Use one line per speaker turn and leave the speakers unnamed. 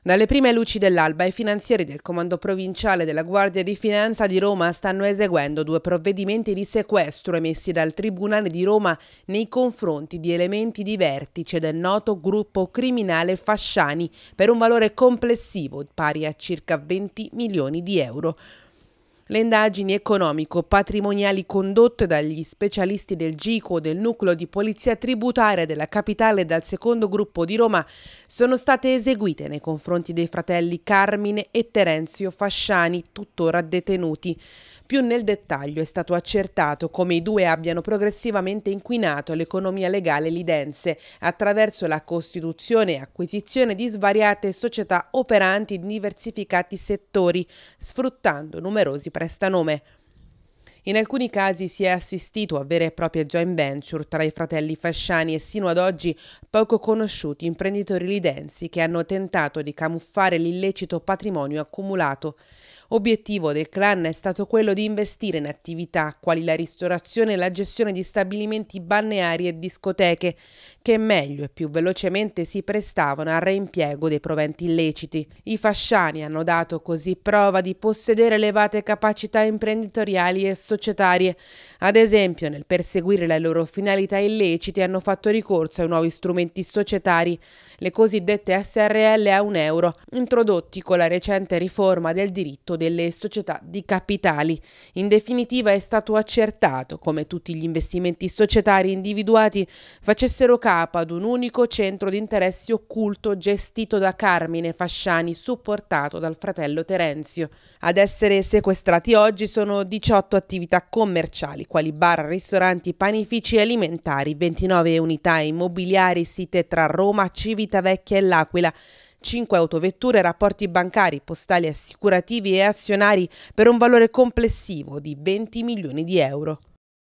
Dalle prime luci dell'alba i finanzieri del Comando Provinciale della Guardia di Finanza di Roma stanno eseguendo due provvedimenti di sequestro emessi dal Tribunale di Roma nei confronti di elementi di vertice del noto gruppo criminale Fasciani per un valore complessivo pari a circa 20 milioni di euro. Le indagini economico-patrimoniali condotte dagli specialisti del GICO del nucleo di polizia tributaria della capitale e dal secondo gruppo di Roma sono state eseguite nei confronti dei fratelli Carmine e Terenzio Fasciani, tuttora detenuti. Più nel dettaglio è stato accertato come i due abbiano progressivamente inquinato l'economia legale lidense attraverso la costituzione e acquisizione di svariate società operanti in diversificati settori, sfruttando numerosi presta nome. In alcuni casi si è assistito a vere e proprie joint venture tra i fratelli Fasciani e sino ad oggi poco conosciuti imprenditori lidenzi che hanno tentato di camuffare l'illecito patrimonio accumulato. Obiettivo del clan è stato quello di investire in attività quali la ristorazione e la gestione di stabilimenti balneari e discoteche, che meglio e più velocemente si prestavano al reimpiego dei proventi illeciti. I fasciani hanno dato così prova di possedere elevate capacità imprenditoriali e societarie. Ad esempio, nel perseguire le loro finalità illecite hanno fatto ricorso ai nuovi strumenti societari, le cosiddette SRL a un euro, introdotti con la recente riforma del diritto delle società di capitali. In definitiva è stato accertato come tutti gli investimenti societari individuati facessero capo ad un unico centro di interessi occulto gestito da Carmine Fasciani, supportato dal fratello Terenzio. Ad essere sequestrati oggi sono 18 attività commerciali, quali bar, ristoranti, panifici e alimentari, 29 unità immobiliari site tra Roma, Civitavecchia e L'Aquila, 5 autovetture, rapporti bancari, postali assicurativi e azionari per un valore complessivo di 20 milioni di euro.